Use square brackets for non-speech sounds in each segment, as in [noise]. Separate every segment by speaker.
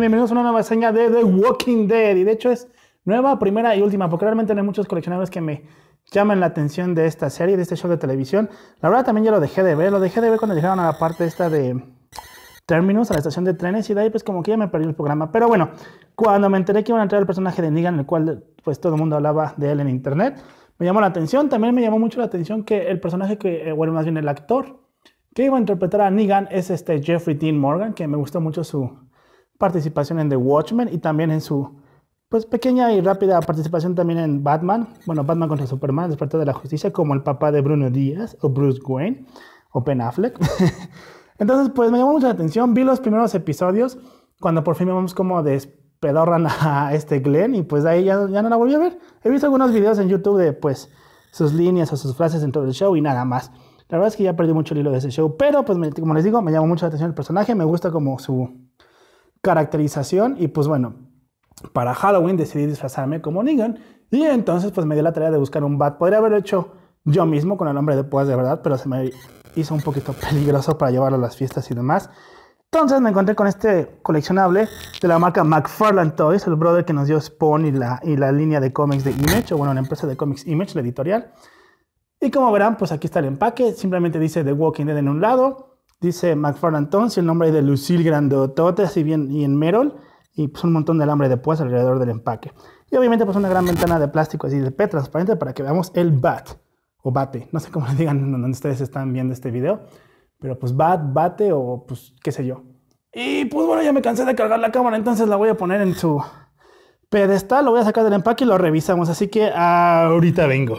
Speaker 1: bienvenidos a una nueva seña de The Walking Dead. Y de hecho es nueva, primera y última, porque realmente hay muchos coleccionadores que me llaman la atención de esta serie, de este show de televisión. La verdad también ya lo dejé de ver, lo dejé de ver cuando llegaron a la parte esta de Terminus, a la estación de trenes, y de ahí pues como que ya me perdí el programa. Pero bueno, cuando me enteré que iban a entrar el personaje de Negan, el cual pues todo el mundo hablaba de él en internet, me llamó la atención. También me llamó mucho la atención que el personaje que, eh, bueno, más bien el actor que iba a interpretar a Negan es este Jeffrey Dean Morgan, que me gustó mucho su participación en The Watchmen y también en su pues pequeña y rápida participación también en Batman, bueno, Batman contra Superman, Despertar de la Justicia, como el papá de Bruno Díaz o Bruce Wayne o Ben Affleck. [laughs] Entonces, pues me llamó mucho la atención, vi los primeros episodios cuando por fin vemos cómo despedorran a este Glenn y pues de ahí ya, no la volví a ver. He visto algunos videos en YouTube de pues sus líneas o sus frases dentro del show y nada más. La verdad es que ya perdí mucho el hilo de ese show, pero pues como les digo, me llamó mucho la atención el personaje, me gusta como su caracterización y pues bueno, para Halloween decidí disfrazarme como Negan y entonces pues me dio la tarea de buscar un bat. Podría haberlo hecho yo mismo con el nombre de Pues de verdad, pero se me hizo un poquito peligroso para llevarlo a las fiestas y demás. Entonces me encontré con este coleccionable de la marca McFarland Toys, el brother que nos dio Spawn y la, y la línea de cómics de Image, o bueno, la empresa de cómics Image, la editorial. Y como verán, pues aquí está el empaque, simplemente dice The Walking Dead en un lado, Dice Tons y el nombre de Lucille Grandotote, y, bien, y en Merol y pues un montón de alambre de pues alrededor del empaque. Y obviamente pues una gran ventana de plástico así de P transparente para que veamos el bat o bate. No sé cómo le digan donde ustedes están viendo este video, pero pues bat, bate o pues qué sé yo. Y pues bueno, ya me cansé de cargar la cámara, entonces la voy a poner en su pedestal, lo voy a sacar del empaque y lo revisamos. Así que ahorita vengo.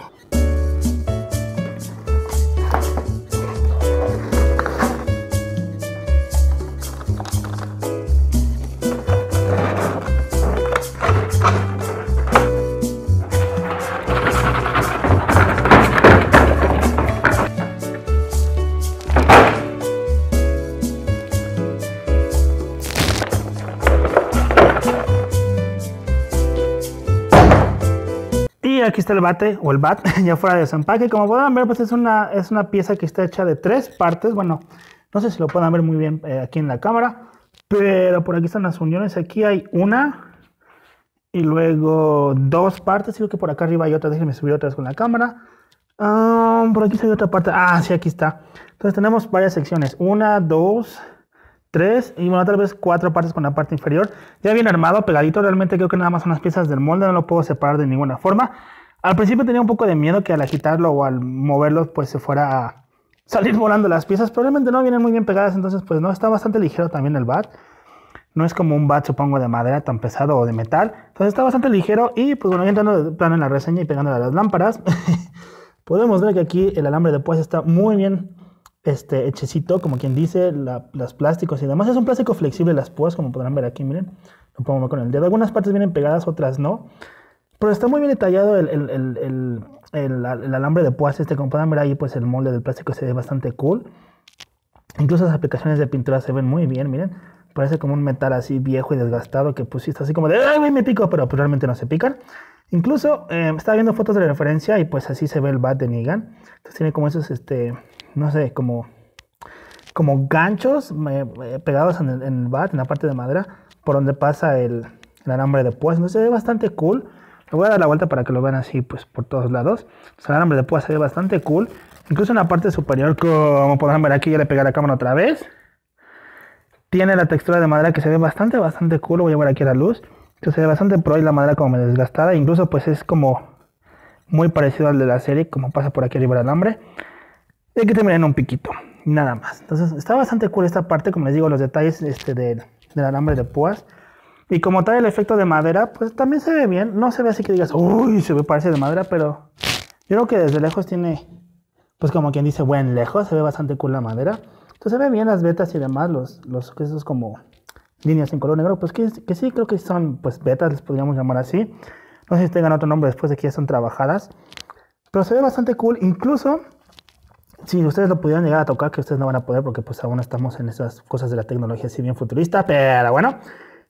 Speaker 1: aquí está el bate o el bat [laughs] ya fuera de desempaque. Como pueden ver, pues es una, es una pieza que está hecha de tres partes. Bueno, no sé si lo puedan ver muy bien eh, aquí en la cámara, pero por aquí están las uniones. Aquí hay una y luego dos partes. Creo que por acá arriba hay otra. Déjenme subir otra vez con la cámara. Ah, por aquí hay otra parte. Ah, sí, aquí está. Entonces tenemos varias secciones. Una, dos, tres y bueno, tal vez cuatro partes con la parte inferior. Ya bien armado, pegadito, realmente creo que nada más son las piezas del molde, no lo puedo separar de ninguna forma. Al principio tenía un poco de miedo que al agitarlo o al moverlo pues se fuera a salir [laughs] volando las piezas, probablemente no vienen muy bien pegadas, entonces pues no, está bastante ligero también el bat. No es como un bat, supongo, de madera tan pesado o de metal. Entonces está bastante ligero y pues bueno, entrando plano en la reseña y pegando a las lámparas, [laughs] podemos ver que aquí el alambre de pues está muy bien este hechecito, como quien dice, la, las plásticos y demás. Es un plástico flexible las púas, como podrán ver aquí, miren. Lo pongo con el dedo. Algunas partes vienen pegadas, otras no. Pero está muy bien detallado el, el, el, el alambre de púas este. Como podrán ver ahí, pues el molde del plástico se ve bastante cool. Incluso las aplicaciones de pintura se ven muy bien, miren. Parece como un metal así viejo y desgastado que pues sí está así como de ¡ay, me pico! Pero pues, realmente no se pican. Incluso em, estaba viendo fotos de referencia y pues así se ve el bat de Negan. Entonces tiene como esos, este, no sé, como, como ganchos pegados en el, bat, en la parte de madera, por donde pasa el, alambre de púas. Entonces se ve bastante cool. Le voy a dar la vuelta para que lo vean así, pues por todos lados. el alambre de púas se ve bastante cool. Incluso en la parte superior, como podrán ver aquí, ya le pegué la cámara otra vez. Tiene la textura de madera que se ve bastante, bastante cool. voy a llevar aquí a la luz. Entonces, bastante pro y la madera como me desgastada Incluso, pues es como muy parecido al de la serie, como pasa por aquí arriba el alambre. Y aquí termina en un piquito, nada más. Entonces, está bastante cool esta parte, como les digo, los detalles este, del, alambre de púas. Y como tal, el efecto de madera, pues también se ve bien. No se ve así que digas, uy, se ve parece de madera, pero yo creo que desde lejos tiene, pues como quien dice, buen lejos, se ve bastante cool la madera. Entonces se ve bien las vetas y demás, los, los, esos como líneas en color negro, pues que, que sí, creo que son pues betas, les podríamos llamar así. No sé si tengan otro nombre después de que ya son trabajadas. Pero se ve bastante cool, incluso si ustedes lo pudieran llegar a tocar, que ustedes no van a poder porque pues aún estamos en esas cosas de la tecnología así bien futurista, pero bueno,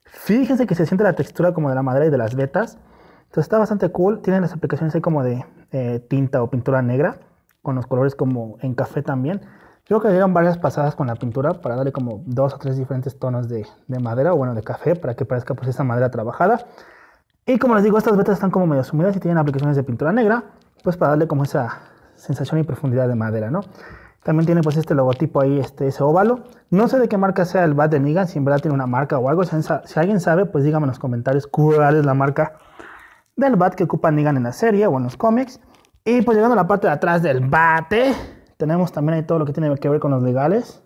Speaker 1: fíjense que se siente la textura como de la madera y de las vetas. Entonces está bastante cool, tienen las aplicaciones ahí como de eh, tinta o pintura negra, con los colores como en café también. Creo que dieron varias pasadas con la pintura para darle como dos o tres diferentes tonos de, de madera o bueno, de café para que parezca pues esa madera trabajada. Y como les digo, estas vetas están como medio sumidas y tienen aplicaciones de pintura negra, pues para darle como esa sensación y profundidad de madera, ¿no? También tiene pues este logotipo ahí, este, ese óvalo. No sé de qué marca sea el bat de Nigan, si en verdad tiene una marca o algo. Si, si alguien sabe, pues dígame en los comentarios cuál es la marca del bat que ocupa Nigan en la serie o en los cómics. Y pues llegando a la parte de atrás del bate, ¿eh? Tenemos también ahí todo lo que tiene que ver con los legales.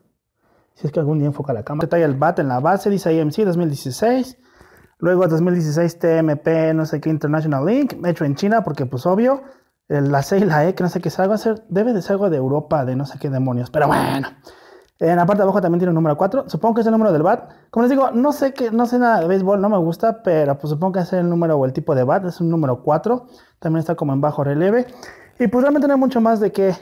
Speaker 1: Si es que algún día enfoca la cámara. Detalle el BAT en la base, dice IMC 2016. Luego 2016 TMP, no sé qué, International Link, hecho en China, porque pues obvio, la C y la E, que no sé qué es algo, hacer, debe de ser algo de Europa, de no sé qué demonios, pero bueno. En la parte de abajo también tiene un número 4, supongo que es el número del BAT. Como les digo, no sé, que, no sé nada de béisbol, no me gusta, pero pues supongo que es el número o el tipo de BAT, es un número 4, también está como en bajo relieve. Y pues realmente no hay mucho más de qué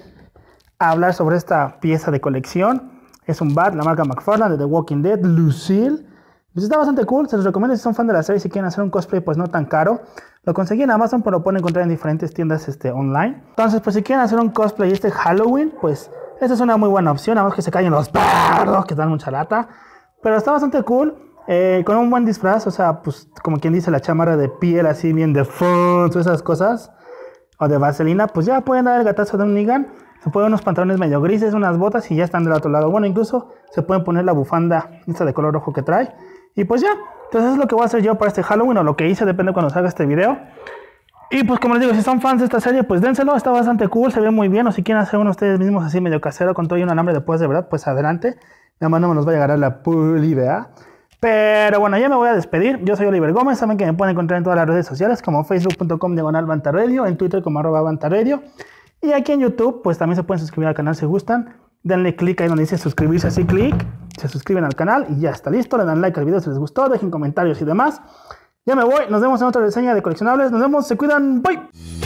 Speaker 1: hablar sobre esta pieza de colección. Es un bat, la marca McFarland de The Walking Dead, Lucille. Pues está bastante cool, se los recomiendo si son fan de la serie si quieren hacer un cosplay pues no tan caro. Lo conseguí en Amazon, pero lo pueden encontrar en diferentes tiendas este, online. Entonces, pues si quieren hacer un cosplay este Halloween, pues esta es una muy buena opción, además que se caen los perros que dan mucha lata. Pero está bastante cool, eh, con un buen disfraz, o sea, pues como quien dice, la chamarra de piel así bien de fondo, esas cosas, o de vaselina, pues ya pueden dar el gatazo de un Nigan. Se pueden unos pantalones medio grises, unas botas y ya están del otro lado. Bueno, incluso se pueden poner la bufanda esta de color rojo que trae. Y pues ya, entonces es lo que voy a hacer yo para este Halloween o lo que hice, depende cuando salga este video. Y pues como les digo, si son fans de esta serie, pues dénselo, está bastante cool, se ve muy bien. O si quieren hacer uno ustedes mismos así medio casero con todo y un alambre después de verdad, pues adelante. Nada más no me los va a llegar a la idea. Pero bueno, ya me voy a despedir. Yo soy Oliver Gómez, saben que me pueden encontrar en todas las redes sociales como facebook.com diagonal en Twitter como arroba bantaredio. Y aquí en YouTube, pues también se pueden suscribir al canal si gustan. Denle clic ahí donde dice suscribirse, así clic. Se suscriben al canal y ya está listo. Le dan like al video si les gustó. Dejen comentarios y demás. Ya me voy. Nos vemos en otra reseña de coleccionables. Nos vemos. Se cuidan. Bye.